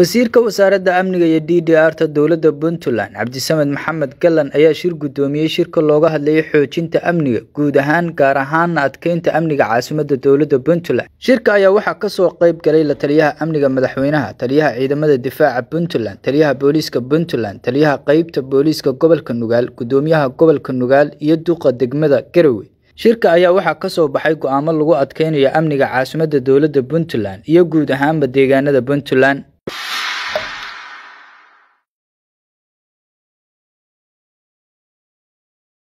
wasiirka wasaaradda amniga iyo d d arta dowladda puntland cabdisamed maxamed gallan ayaa shir guddoomiyey shirka looga hadlayay xoojinta amniga guud ahaan gaar ahaanna adkeynta amniga caasimadda dowladda puntland shirka ayaa waxaa kasoo qayb galay la taliyaha amniga madaxweynaha taliyaha ciidamada difaaca puntland taliyaha booliiska puntland taliyaha qeybta booliiska gobolka nugaal guddoomiyaha gobolka nugaal iyo duqa degmada garowe shirka ayaa waxaa ka soo baxay go-aamo lagu adkeynayo amniga caasimadda dowladda puntland iyo guud ahaanba deegaanada puntland